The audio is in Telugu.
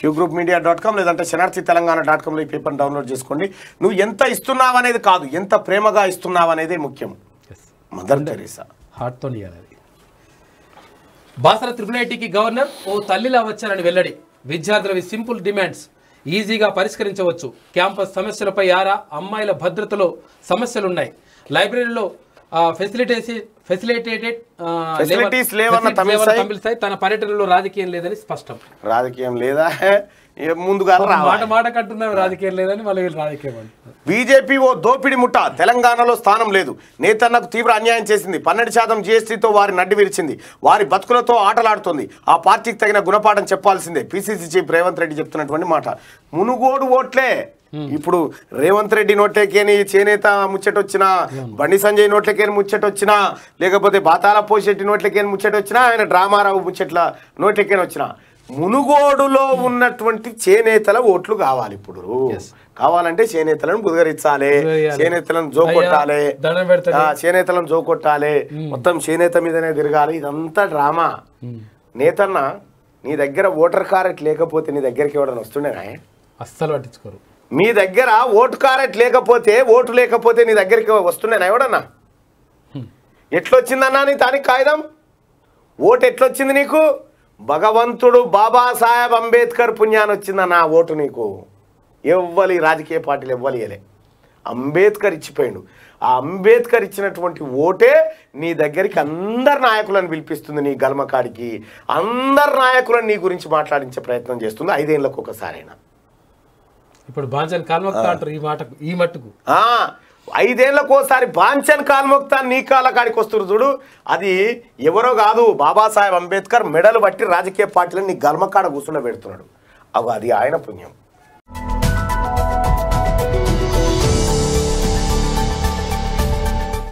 Queue group media dot com లేదంటే శనార్థి తెలంగాణ డాట్ కామ్లో ఈ పేపర్ డౌన్లోడ్ చేసుకోండి నువ్వు ఎంత ఇస్తున్నావు అనేది కాదు ఎంత ప్రేమగా ఇస్తున్నావు అనేది ముఖ్యం మదర్ టెరీసా హార్ట్తో బాసర త్రిపుల్ ఐటీకి గవర్నర్ ఓ తల్లిలా వచ్చారని వెల్లడి విద్యార్థులవి సింపుల్ డిమాండ్స్ ఈజీగా పరిష్కరించవచ్చు క్యాంపస్ సమస్యలపై ఆరా అమ్మాయిల భద్రతలో సమస్యలున్నాయి లైబ్రరీలో తన పర్యటనలో రాజకీయం లేదని స్పష్టం రాజకీయం లేదా ముందుగా మాట మాట రాజకీయం బీజేపీ ఓ దోపిడి ముఠ తెలంగాణలో స్థానం లేదు నేతన్నకు తీవ్ర అన్యాయం చేసింది పన్నెండు శాతం జిఎస్టీతో వారి నడ్డి విరిచింది వారి బతుకులతో ఆటలాడుతోంది ఆ పార్టీకి తగిన గుణపాఠం చెప్పాల్సిందే పిసిసి చీఫ్ రేవంత్ రెడ్డి చెప్తున్నటువంటి మాట మునుగోడు ఓట్లే Hmm. ఇప్పుడు రేవంత్ రెడ్డి నోట్లకేని చేనేత ముచ్చట వచ్చినా hmm. బండి సంజయ్ నోట్లకేని వచ్చినా లేకపోతే బాతాల పోషెట్టి నోట్లకేని వచ్చినా ఆయన డ్రామారావు ముచ్చట్ల నోట్లకేని వచ్చిన మునుగోడులో ఉన్నటువంటి చేనేతల ఓట్లు కావాలి ఇప్పుడు కావాలంటే చేనేతలను బుదగరించాలి చేనేతలను జోకొట్టాలి చేనేతలను జోకొట్టాలి hmm. మొత్తం చేనేత మీదనే తిరగాలి ఇదంతా డ్రామా నేతన్న నీ దగ్గర ఓటర్ కారెట్ లేకపోతే నీ దగ్గరికి ఎవడన్నా వస్తుండేనా అస్సలు పట్టించుకోరు మీ దగ్గర ఓటు కారెట్ లేకపోతే ఓటు లేకపోతే నీ దగ్గరికి వస్తున్నాను ఎవడన్నా ఎట్లొచ్చిందన్నా నీ తానికి కాగితం ఓటు ఎట్లొచ్చింది నీకు భగవంతుడు బాబాసాహెబ్ అంబేద్కర్ పుణ్యాన్ని వచ్చిందన్నా ఓటు నీకు ఎవ్వలి రాజకీయ పార్టీలు ఇవ్వాలి అంబేద్కర్ ఇచ్చిపోయాడు ఆ అంబేద్కర్ ఇచ్చినటువంటి ఓటే నీ దగ్గరికి అందరు నాయకులను పిలిపిస్తుంది నీ గల్మకాడికి అందరు నాయకులను నీ గురించి మాట్లాడించే ప్రయత్నం చేస్తుంది ఐదేళ్ళకు ఒకసారైనా ఇప్పుడు బాంచన్ కాల్మొక్తా అంటారు ఈ మాటకు ఈ మట్టుకు ఐదేళ్లకు ఒకసారి బాంచన్ కాల్మొక్తా నీ కాలకాడికి కాడికి చూడు అది ఎవరో కాదు బాబాసాహెబ్ అంబేద్కర్ మెడలు బట్టి రాజకీయ పార్టీలను నీ గల్మకాడ కూర్చుండబెడుతున్నాడు పెడుతున్నాడు అవి అది ఆయన పుణ్యం